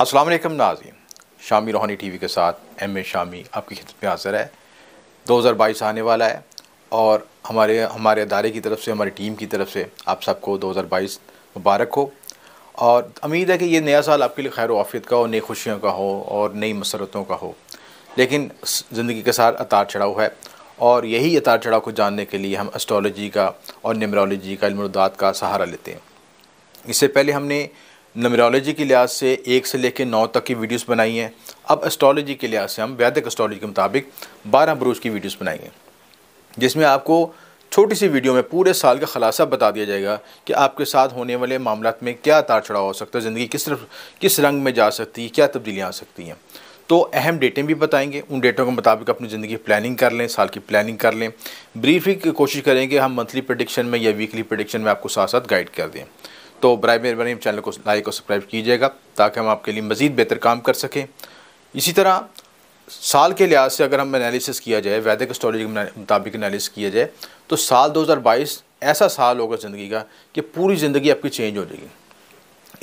असलम नाजी शामी रोहानी टी वी के साथ एम ए शामी आपकी खिदत में हाजिर है दो हज़ार बाईस आने वाला है और हमारे हमारे अदारे की तरफ से हमारी टीम की तरफ से आप सबको दो हज़ार बाईस मुबारक हो और उम्मीद है कि ये नया साल आपके लिए खैर वाफियत का हो नई खुशियों का हो और नई मसरतों का हो लेकिन ज़िंदगी के साथ अतार चढ़ाव है और यही अतार चढ़ाव को जानने के लिए हम एस्ट्रोलॉजी का और नमरोलॉजी का इल्मदात का सहारा लेते हैं इससे पहले हमने नमरोलॉजी के लिहाज से एक से लेकर नौ तक की वीडियोस बनाई हैं अब एस्ट्रोलॉजी के लिहाज से हम वैदिक एस्ट्रोलॉजी के मुताबिक बारह बरूज की वीडियोस बनाएंगे जिसमें आपको छोटी सी वीडियो में पूरे साल का खुलासा बता दिया जाएगा कि आपके साथ होने वाले मामला में क्या तार चढ़ाव हो सकता है ज़िंदगी किस तरफ किस रंग में जा सकती है क्या तब्दीलियाँ आ सकती हैं तो अहम डेटें भी बताएंगे उन डेटों के मुताबिक अपनी ज़िंदगी प्लानिंग कर लें साल की प्लानिंग कर लें ही कोशिश करेंगे हम मंथली प्रडिक्शन में या वीकली प्रडिक्शन में आपको साथ साथ गाइड कर दें तो बर मेहरबानी चैनल को लाइक और सब्सक्राइब कीजिएगा ताकि हम आपके लिए मज़ीद बेहतर काम कर सकें इसी तरह साल के लिहाज से अगर हम एनालिसिस किया जाए वैदिक स्टोरेज के मुताबिक एनालिसिस किया जाए तो साल 2022 ऐसा साल होगा ज़िंदगी का कि पूरी ज़िंदगी आपकी चेंज हो जाएगी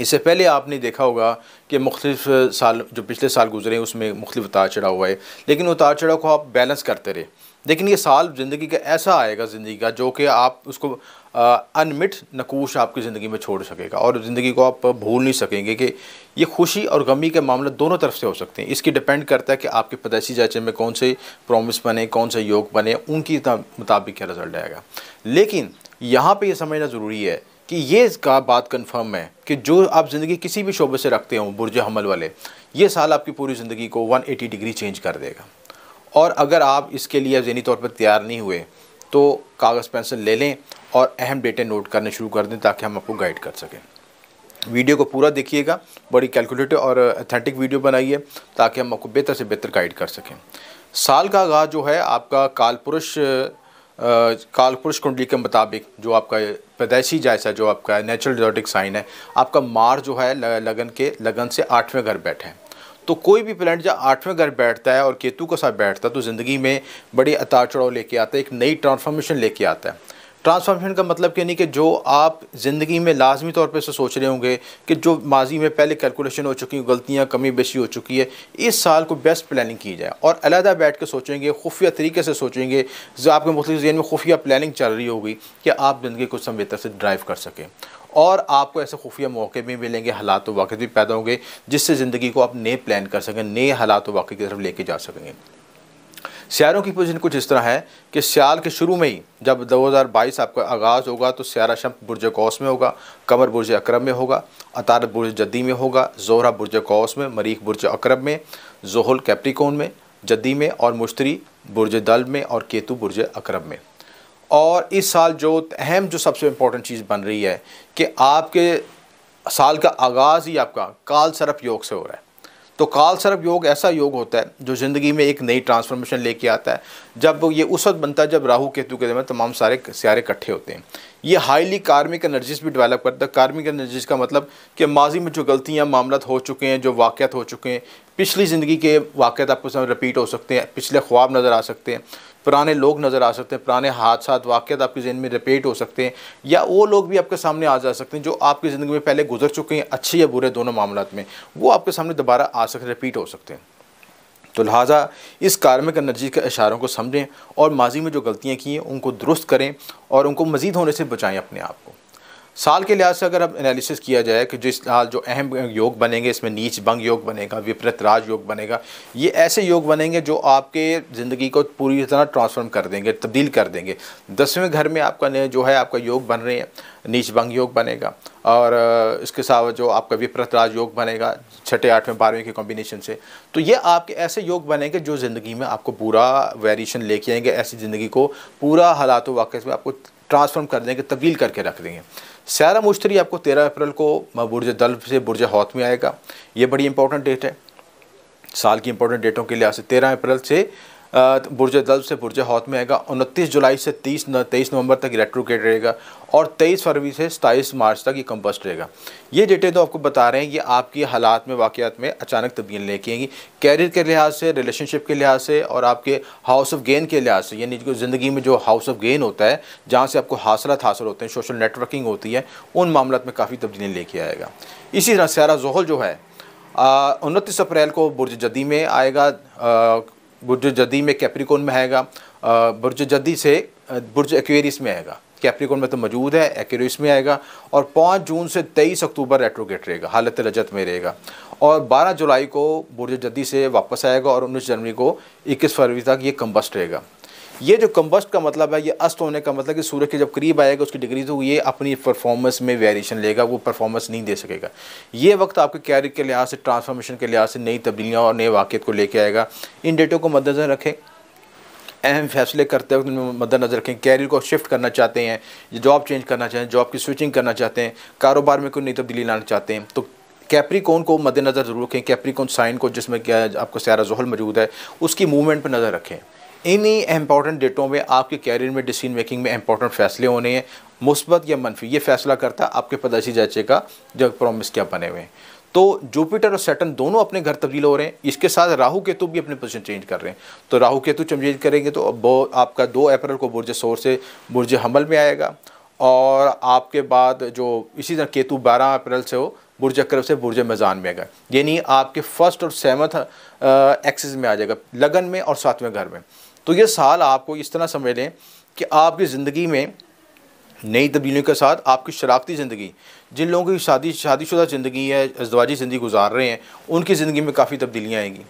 इससे पहले आपने देखा होगा कि मुख्तफ साल जो पिछले साल गुजरे उसमें मुख्तु उतार चढ़ाव हुआ है लेकिन उतार चढ़ाव को आप बैलेंस करते रहे लेकिन ये साल ज़िंदगी का ऐसा आएगा ज़िंदगी का जो कि आप उसको अनमिट नकूश आपकी ज़िंदगी में छोड़ सकेगा और ज़िंदगी को आप भूल नहीं सकेंगे कि ये खुशी और गमी के मामले दोनों तरफ से हो सकते हैं इसकी डिपेंड करता है कि आपके पैदाइशी जाचे में कौन से प्रॉमिस बने कौन से योग बने उनकी मुताबिक क्या रिजल्ट आएगा लेकिन यहाँ पर यह समझना ज़रूरी है कि ये इसका बात कंफर्म है कि जो आप ज़िंदगी किसी भी शोबे से रखते हों बुरज हमल वाले ये साल आपकी पूरी ज़िंदगी को 180 डिग्री चेंज कर देगा और अगर आप इसके लिए जहनी तौर पर तैयार नहीं हुए तो कागज़ पेंसिल ले लें और अहम डेटे नोट करने शुरू कर दें ताकि हम आपको गाइड कर सकें वीडियो को पूरा देखिएगा बड़ी कैलकुलेटिव और अथेंटिक वीडियो बनाइए ताकि हम आपको बेहतर से बेहतर गाइड कर सकें साल का आगाज़ जो है आपका कालपुरुष कालपुरुष कुंडली के मुताबिक जो आपका पैदाइशी जायसा जो आपका नेचुरल जोटिक साइन है आपका मार जो है लगन के लगन से आठवें घर बैठे हैं तो कोई भी प्लैनेट जब आठवें घर बैठता है और केतु के साथ बैठता है तो ज़िंदगी में बड़ी अतार चढ़ाव लेके आता है एक नई ट्रांसफॉर्मेशन लेके आता है ट्रांसफॉर्मेशन का मतलब क्या नहीं कि जो आप ज़िंदगी में लाजमी तौर पर से सोच रहे होंगे कि जो माजी में पहले कैलकुलेशन हो चुकी है गलतियाँ कमी बेशी हो चुकी है इस साल को बेस्ट प्लानिंग की जाए और अलहदा बैठ के सोचेंगे खुफिया तरीके से सोचेंगे जो आपके मुख्तु जहन में खुफिया प्लानिंग चल रही होगी कि आप ज़िंदगी को समय से ड्राइव कर सकें और आपको ऐसे खुफिया मौके भी मिलेंगे हालात वाक़ भी पैदा होंगे जिससे ज़िंदगी को आप नए प्लान कर सकें नए हालात वाक़ की तरफ लेके जा सकेंगे सियारों की पोजिशन कुछ इस तरह है कि सियाल के शुरू में ही जब 2022 आपका आगाज़ होगा तो सियारा शम बुरज कौस में होगा कमर बुरज अक्रब में होगा अतारत बुरज जद्दी में होगा जोहरा बुरज कौस में मरीख बुरज अक्रब में जोहल कैप्टिकोन में जद्दी में और मुश्तरी बुरज दल में और केतु बुरज अक्रब में और इस साल जो अहम जो सबसे इम्पोर्टेंट चीज़ बन रही है कि आपके साल का आगाज़ ही आपका काल सरप योग से हो रहा है तो काल सरफ योग ऐसा योग होता है जो ज़िंदगी में एक नई ट्रांसफॉर्मेशन लेके आता है जब ये उस वक्त बनता है जब राहु केतु के में तमाम सारे सारे इकट्ठे होते हैं ये हाईली कार्मिक एनर्जीज भी डेवलप करता है कार्मिक एनर्जीज का मतलब कि माजी में जो गलतियाँ मामला हो चुके हैं जो वाक़ हो चुके हैं पिछली ज़िंदगी के वाक़ आपको सामने रिपीट हो सकते हैं पिछले ख्वाब नज़र आ सकते हैं पुराने लोग नज़र आ सकते हैं पुराने हादसा वाक़ आपकी ज़हन में रिपीट हो सकते हैं या वो लोग भी आपके सामने आ जा सकते हैं जो आपकी ज़िंदगी में पहले गुजर चुके हैं अच्छे या बुरे दोनों मामला में वो आपके सामने दोबारा आ सकते रिपीट हो सकते हैं तो लिहाजा इस कार्मिक एनर्जी के इशारों को समझें और माजी में जो गलतियाँ की हैं उनको दुरुस्त करें और उनको मज़ीद होने से बचाएँ अपने आप को साल के लिहाज से अगर अब एनालिसिस किया जाए कि जिस साल जो अहम योग बनेंगे इसमें नीच भंग योग बनेगा विपरीत राज योग बनेगा ये ऐसे योग बनेंगे जो आपके ज़िंदगी को पूरी तरह ट्रांसफॉर्म कर देंगे तब्दील कर देंगे दसवें घर में आपका जो है आपका योग बन रहे हैं नीच बंग योग बनेगा और इसके साथ जो आपका विपरीत राज योग बनेगा छठे आठवें बारहवें के कॉम्बिनेशन से तो ये आपके ऐसे योग बनेंगे जो ज़िंदगी में आपको पूरा वेरिएशन लेके आएंगे ऐसी ज़िंदगी को पूरा हालात वाक़ में आपको ट्रांसफॉर्म कर देंगे तब्दील करके रख देंगे सारा मुश्तरी आपको तेरह अप्रैल को बुरज दल से बुरज हौत में आएगा ये बड़ी इंपॉर्टेंट डेट है साल की इंपॉर्टेंट डेटों के लिहाज से तेरह अप्रैल से तो बुरज दल से बुरज हौत में आएगा उनतीस जुलाई से तीस तेईस नवंबर तक इलेक्ट्रोकेट रहेगा और तेईस फरवरी से सताईस मार्च तक ये कंपस्ट रहेगा ये डेटें तो आपको बता रहे हैं ये आपकी हालात में वाक़ात में अचानक तब्दील लेके आएंगी कैरियर के लिहाज से रिलेशनशिप के लिहाज से और आपके हाउस ऑफ गेन के लिहाज से यानी ज़िंदगी में जो हाउस ऑफ गेन होता है जहाँ से आपको हासिलत हासिल होते हैं सोशल नेटवर्किंग होती है उन मामला में काफ़ी तब्दीली लेके आएगा इसी तरह सारा जहल जो है उनतीस अप्रैल को बुरज जदी में आएगा बुर्ज जदी में कैप्रिकोन में आएगा बुर्ज जदी से बुर्ज एक्वेरिस में आएगा कैप्रिकोन में तो मौजूद है एक्वेरियस में आएगा और पाँच जून से तेईस अक्टूबर रेट्रोगेट रहेगा हालत रजत में रहेगा और बारह जुलाई को बुर्ज जदी से वापस आएगा और उन्नीस जनवरी को इक्कीस फरवरी तक ये कम्बस्ट रहेगा ये जो कम्बस्ट का मतलब है ये अस्त होने का मतलब कि सूरज के जब करीब आएगा उसकी डिग्री तो ये अपनी परफॉर्मेंस में वेरिएशन लेगा वो परफॉर्मेंस नहीं दे सकेगा ये वक्त आपके कैरियर के लिहाज से ट्रांसफॉर्मेशन के लिहाज से नई तब्दीलियाँ और नए वाक़ को लेके आएगा इन डेटों को मद्देनजर रखें अहम फैसले करते वक्त मद्दनज़र रखें कैरियर को शिफ्ट करना चाहते हैं जॉब चेंज करना चाहें जॉब की स्विचिंग करना चाहते हैं कारोबार में कोई नई तब्दीली लाना चाहते हैं तो कैप्रिकोन को मद्देनज़र ज़रूर रखें कैप्रिकोन साइन को जिसमें क्या आपको सारा जहल मौजूद है उसकी मूवमेंट पर नज़र रखें इन्हीं इंपॉर्टेंट डेटों में आपके कैरियर में डिसीजन मेकिंग में इंपॉर्टेंट फैसले होने हैं मुस्बत या मनफी ये फैसला करता आपके पदाशी जाचे का जब प्रॉमिस क्या बने हुए हैं तो जुपिटर और सेटन दोनों अपने घर तब्दील हो रहे हैं इसके साथ राहु केतु भी अपनी पोजिशन चेंज कर रहे हैं तो राहु केतु चेंज करेंगे तो आपका दो अप्रैल को बुरज शोर से बुरज हमल में आएगा और आपके बाद जो इसी तरह केतु 12 अप्रैल से हो बुरज अक्रब से बुरज मैजान में आएगा यानी आपके फर्स्ट और सेवन्थ एक्सेस में आ जाएगा लगन में और सातवें घर में तो ये साल आपको इस तरह समझ लें कि आपकी ज़िंदगी में नई तब्दीलियों के साथ आपकी शराखती ज़िंदगी जिन लोगों की शादी शादीशुदा ज़िंदगी है अजवाजी ज़िंदगी गुजार रहे हैं उनकी ज़िंदगी में काफ़ी तब्दीलियाँ आएंगी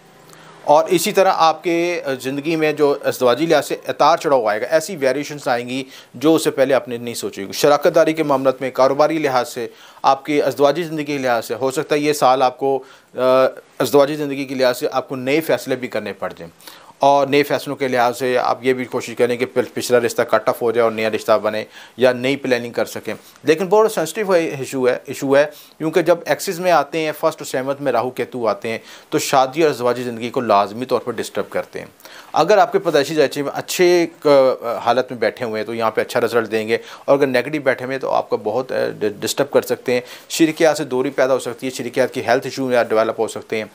और इसी तरह आपके ज़िंदगी में जो अजवाजी लिहाज से अतार चढ़ाव आएगा ऐसी वेरिएशन आएंगी जो उससे पहले आपने नहीं सोचेगी शराकत दारी के मामला में कारोबारी लिहाज से आपके अजवाजी ज़िंदगी के लिहाज से हो सकता है ये साल आपको अजवाजी ज़िंदगी के लिहाज से आपको नए फ़ैसले भी करने पड़ जाएँ और नए फैसलों के लिहाज से आप ये भी कोशिश करें कि पिछला रिश्ता कट ऑफ हो जाए और नया रिश्ता बने या नई प्लानिंग कर सकें लेकिन बहुत सेंसिटिव इशू है इशू है क्योंकि जब एक्सिस में आते हैं फर्स्ट और सेवन्थ में राहु केतु आते हैं तो शादी और अजवाजी ज़िंदगी को लाजमी तौर पर डिस्टर्ब करते हैं अगर आपके पदाशी जाचे में अच्छे हालत में बैठे हुए हैं तो यहाँ पर अच्छा रिजल्ट देंगे और अगर नेगेटिव बैठे हुए हैं तो आपका बहुत डिस्टर्ब कर सकते हैं शिरकियात से दूरी पैदा हो सकती है शिरकियात की हेल्थ इशू डेवलप हो सकते हैं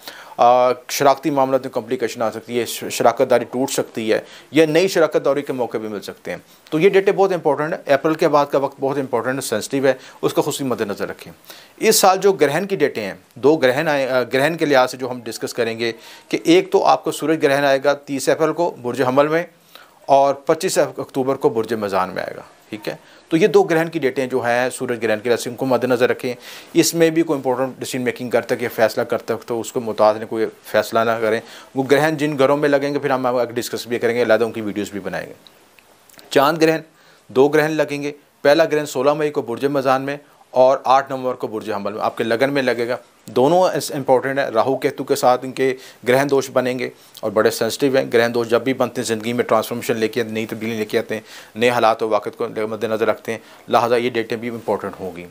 शराखती मामलों में कॉम्प्लिकेशन आ सकती है शराकत दारी टूट सकती है या नई शराकत दारी के मौके भी मिल सकते हैं तो ये डेटे बहुत इंपॉर्टेंट है अप्रैल के बाद का वक्त बहुत इंपॉर्टेंट है सेंसिटिव है उसका खुशी मद्देनज़र रखें इस साल जो ग्रहण की डेटें हैं दो ग्रहण आए ग्रहण के लिहाज से जो हम डिस्कस करेंगे कि एक तो आपको सूरज ग्रहण आएगा तीस अप्रैल को बुरज हमल में और पच्चीस अक्टूबर को बुरज मैजान में आएगा ठीक है तो ये दो ग्रहण की डेटें जो हैं सूरज ग्रहण की राशि उनको मद्देनजर रखें इसमें भी कोई इंपॉर्टेंट डिसीजन मेकिंग करते या फैसला करते वक्त तो उसको मुताद कोई फैसला ना करें वो ग्रहण जिन घरों में लगेंगे फिर हम आगे डिस्कस भी करेंगे अलहदा उनकी वीडियोज़ भी बनाएंगे चांद ग्रहण दो ग्रहण लगेंगे पहला ग्रहण सोलह मई को बुरज मैदान में और आठ नवंबर को बुरज हमल में आपके लगन में लगेगा दोनों इंपॉर्टेंट है राहु केतु के साथ इनके ग्रहण दोष बनेंगे और बड़े सेंसिटिव हैं ग्रहण दोष जब भी बनते हैं ज़िंदगी में ट्रांसफॉर्मेशन लेके आते नई तब्दीली लेके आते हैं नए हालात और वाकत को मद्देनज़र रखते हैं लिहाजा ये डेटें भी इंपॉर्टेंट होंगी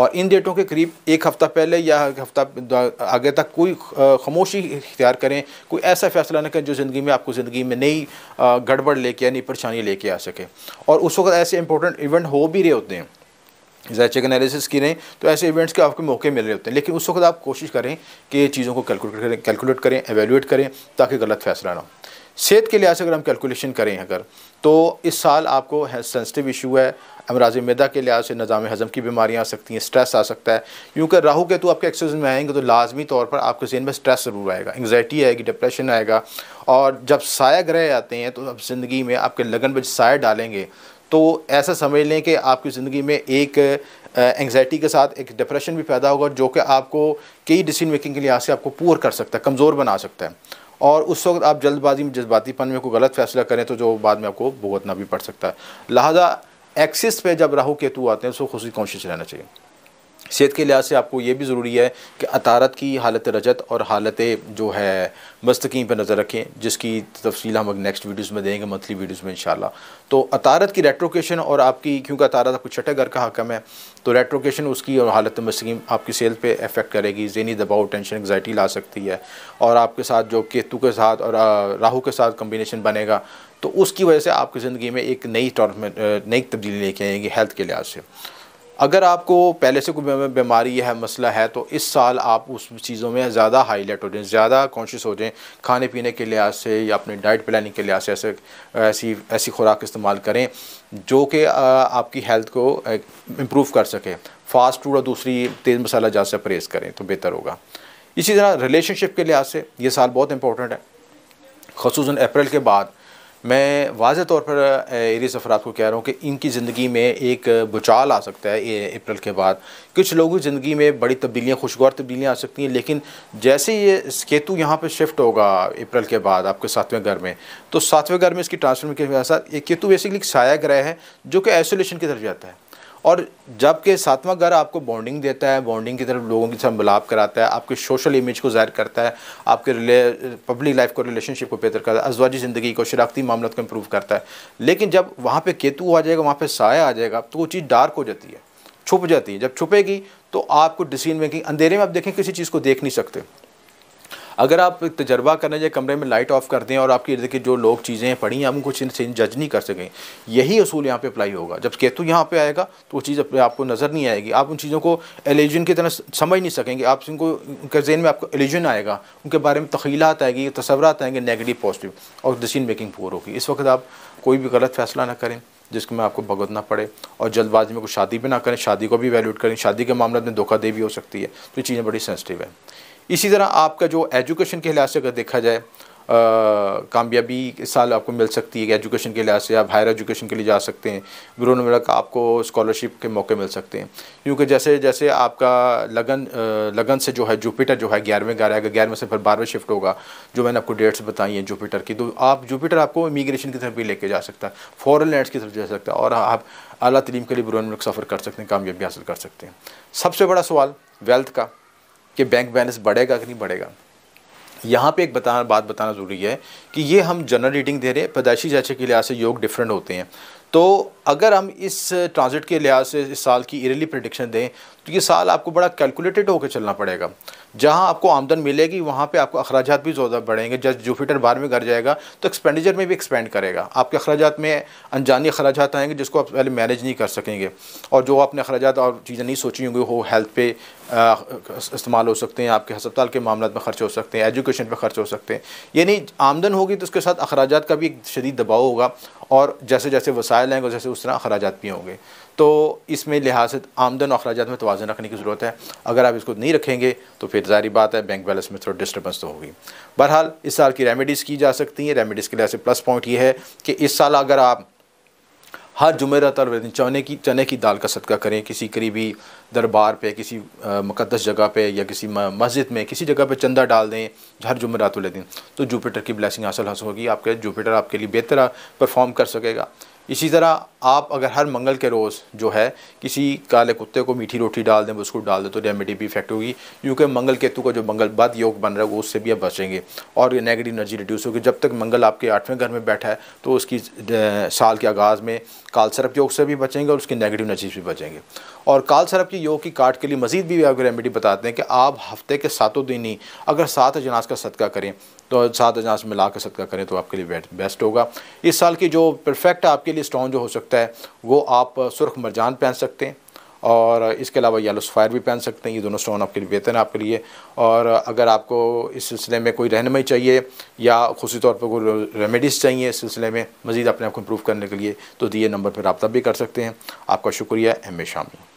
और इन डेटों के करीब एक हफ़्ता पहले या एक हफ़्ता आगे तक कोई खामोशी इख्तियार करें कोई ऐसा फैसला ना करें जो ज़िंदगी में आपको ज़िंदगी में नई गड़बड़ लेके या नई परेशानी लेके आ सके और उस वक्त ऐसे इंपॉर्टेंट इवेंट हो भी रहे होते हैं जैचेक एनालिसिस एनालिसिस रहें तो ऐसे इवेंट्स के आपको मौके मिल रहे होते हैं लेकिन उस वक्त आप कोशिश करें कि चीज़ों को कैलकुलेट करें कैलकुलेट करें एवेलुएट करें ताकि गलत फैसला ना हो सेहत के लिहाज से अगर हम कैलकुलेशन करें अगर तो इस साल आपको सेंसिटिव इशू है अमराज मैदा के लिहाज से निज़ाम हज़म की बीमारियाँ आ सकती हैं स्ट्रेस आ सकता है क्योंकि राहू के तो आपके एक्सरसाइज में आएंगे तो लाजमी तौर पर आपके जहन में स्ट्रेस ज़रूर आएगा एंगजाइटी आएगी डिप्रेशन आएगा और जब साया ग्रह आते हैं तो अब ज़िंदगी में आपके लगन में साया डालेंगे तो ऐसा समझ लें कि आपकी ज़िंदगी में एक एंगजाइटी के साथ एक डिप्रेशन भी पैदा होगा जो कि आपको कई डिसीजन मेकिंग के लिहाज से आपको पुअर कर सकता है कमज़ोर बना सकता है और उस वक्त आप जल्दबाजी में जज्बातीपन में कोई गलत फैसला करें तो जो बाद में आपको भुगतना भी पड़ सकता है लिहाजा एक्सिस पे जब राहु केतु आते हैं उसको खुशी कॉन्शियस रहना चाहिए सेहत के लिहाज से आपको ये भी ज़रूरी है कि अतारत की हालत रजत और हालत जो है मस्तकीन पर नज़र रखें जिसकी तफसील हम नेक्स्ट वीडियोज़ में देंगे मंथली वीडियोज़ में इन तो अतारत की रेट्रोकेशन और आपकी क्योंकि अतारत आपको छठे घर का हकम है तो रेट्रोकेशन उसकी और हालत मस्तकीन आपकी सेहत पर अफेक्ट करेगी जहनी दबाव टेंशन एग्जाइटी ला सकती है और आपके साथ जो केतु के साथ और राहू के साथ कम्बिनेशन बनेगा तो उसकी वजह से आपकी ज़िंदगी में एक नई टॉर्मेंट नई तब्दीली लेके आएंगे हेल्थ के लिहाज से अगर आपको पहले से कोई बीमारी है मसला है तो इस साल आप उस चीज़ों में ज़्यादा हाईलाइट हो जाएँ ज़्यादा कॉन्शियस हो जाएँ खाने पीने के लिहाज से या अपने डाइट प्लानिंग के लिहाज से ऐसे ऐसी ऐसी खुराक इस्तेमाल करें जो कि आपकी हेल्थ को इम्प्रूव कर सके फास्ट फूड और दूसरी तेज़ मसाला जहाँ से परहेज़ करें तो बेहतर होगा इसी तरह रिलेशनशिप के लिहाज से ये साल बहुत इंपॉर्टेंट है खसूस अप्रैल के बाद मैं वाज तौर पर एरिस अफराद को कह रहा हूँ कि इनकी ज़िंदगी में एक बुचाल आ सकता है अप्रैल के बाद कुछ लोगों की ज़िंदगी में बड़ी तब्दीलियाँ खुशगवार तब्दीलियाँ आ सकती हैं लेकिन जैसे ये केतु यहाँ पर शिफ्ट होगा अप्रैल के बाद आपके सातवें घर में तो सातवें घर में इसकी ट्रांसफर के साथ ये केतु बेसिकली एक साया ग्रह है जो कि आइसोलेशन की तरफ जाता है और जबकि सातवां घर आपको बॉन्डिंग देता है बॉन्डिंग की तरफ लोगों के साथ मिलाप कराता है आपके सोशल इमेज को ज़ाहिर करता है आपके पब्लिक लाइफ को रिलेशनशिप को बेहतर करता है अजवाजी ज़िंदगी को शराखती मामलों को इम्प्रूव करता है लेकिन जब वहाँ पर केतु आ जाएगा वहाँ पर साया आ जाएगा तो वो चीज़ डार्क हो जाती है छुप जाती है जब छुपेगी तो आपको डिसीजन मेकिंग अंधेरे में आप देखें किसी चीज़ को देख नहीं सकते अगर आप तजर्बा करना या कमरे में लाइट ऑफ कर दें और आपके इर्द गिर्द जो लोग चीज़ें पढ़ी हैं हम कुछ इनसे जज नहीं कर सकें यही असूल यहाँ पर अप्लाई होगा जब केतु यहाँ पर आएगा तो वो चीज़ अपने आपको नज़र नहीं आएगी आप उन चीज़ों को एलिजन की तरह समझ नहीं सकेंगे आप उनको उनके जेन में आपको एलिजन आएगा उनके बारे में तखीलात आएगी तस्वरत आएंगे नेगेटिव पॉजिटिव और डिसीजन मेकिंग पूर होगी इस वक्त आप कोई भी गलत फैसला ना करें जिसको में आपको भगतना पड़े और जल्दबाजी में कोई शादी भी ना करें शादी को भी वैल्यूट करें शादी के मामले में दे भी हो सकती है तो ये चीज़ें बड़ी सेंसिटिव है इसी तरह आपका जो एजुकेशन के लिहाज से अगर देखा जाए कामयाबी इस साल आपको मिल सकती है कि एजुकेशन के लिहाज से आप हायर एजुकेशन के लिए जा सकते हैं ब्रोन मुल्क आपको स्कॉलरशिप के मौके मिल सकते हैं क्योंकि जैसे जैसे आपका लगन लगन से जो है जुपिटर जो है ग्यारहवें ग्यारह अगर ग्यारहवें से फिर बारहवें शिफ्ट होगा जो मैंने आपको डेट्स बताई हैं जुपिटर की तो आप जुपिटर आपको इमीग्रेशन की तरफ भी लेके जा सकता है फॉरन लैंड्स की तरफ जा सकता है और आप अली तलीम के लिए बिरून सफ़र कर सकते हैं कामयाबी हासिल कर सकते हैं सबसे बड़ा सवाल वेल्थ का कि बैंक बैलेंस बढ़ेगा कि नहीं बढ़ेगा यहाँ पे एक बताना बात बताना ज़रूरी है कि ये हम जनरल रीडिंग दे रहे हैं पैदाइशी जाचे के लिहाज से योग डिफरेंट होते हैं तो अगर हम इस ट्रांजिट के लिहाज से इस साल की ईयरली प्रडिक्शन दें तो ये साल आपको बड़ा कैलकुलेटेड होकर चलना पड़ेगा जहाँ आपको आमदन मिलेगी वहाँ पे आपको अखराज भी ज़्यादा बढ़ेंगे जब जुपिटर बार में घर जाएगा तो एक्सपेंडिचर में भी एक्सपेंड करेगा आपके अखराज में अनजानी अखराज आएंगे जिसको आप पहले मैनेज नहीं कर सकेंगे और जो आपने अखराज और चीज़ें नहीं सोची होंगी वो हेल्थ पे इस्तेमाल हो सकते हैं आपके हस्पताल के मामला में खर्च हो सकते हैं एजुकेशन पर खर्च हो सकते हैं यानी आमदन होगी तो उसके साथ अखराज का भी एक शदीद दबाव होगा और जैसे जैसे वसायल आएंगे जैसे उस तरह अखराज भी होंगे तो इसमें लिहाज आमदन और अखराज में तोज़न रखने की ज़रूरत है अगर आप इसको नहीं रखेंगे तो फिर जारी बात है बैंक बैलेंस में थोड़ा डिस्टर्बेंस तो होगी बहरहाल इस साल की रेमेडीज़ की जा सकती हैं रेमेडीज़ के लिहाज से प्लस पॉइंट ये है कि इस साल अगर आप हर जुमेरा और चने की चने की दाल का सदका करें किसी करीबी दरबार पे किसी मुकदस जगह पे या किसी मस्जिद में किसी जगह पे चंदा डाल दें हर जुमेरात वाले दिन तो जुपिटर की ब्लैसिंग हासिल हासिल होगी आपके जुपिटर आपके लिए बेहतर परफॉर्म कर सकेगा इसी तरह आप अगर हर मंगल के रोज़ जो है किसी काले कुत्ते को मीठी रोटी डाल दें बिस्कुट डाल दें तो रेमेडी भी इफेक्ट होगी क्योंकि मंगल केतु का जो मंगल बद योग बन रहा है वो उससे भी आप बचेंगे और नेगेटिव एनर्जी रिड्यूस होगी जब तक मंगल आपके आठवें घर में बैठा है तो उसकी साल के आगाज़ में काल सरप योग से भी बचेंगे और उसकी नेगेटिव एनर्जी भी बचेंगे और काल सरप के योग की काट के लिए मजीद भी आपको रेमेडी बताते हैं कि आप हफ्ते के सातों दिन ही अगर सात अजनास का सदका करें तो सात हजार से मिला कर सदका करें तो आपके लिए बेस्ट होगा इस साल की जो परफेक्ट आपके लिए स्टोन जो हो सकता है वो आप सुरख मरजान पहन सकते हैं और इसके अलावा येलो स्फायर भी पहन सकते हैं ये दोनों स्टोन आपके लिए बेहतर हैं आपके लिए और अगर आपको इस सिलसिले में कोई रहनमई चाहिए या खुशी तौर पर कोई रेमेडीज़ चाहिए इस सिलसिले में मज़ीद अपने आप को इम्प्रूव करने के लिए तो दिए नंबर पर रबता भी कर सकते हैं आपका शुक्रिया एम ए शामी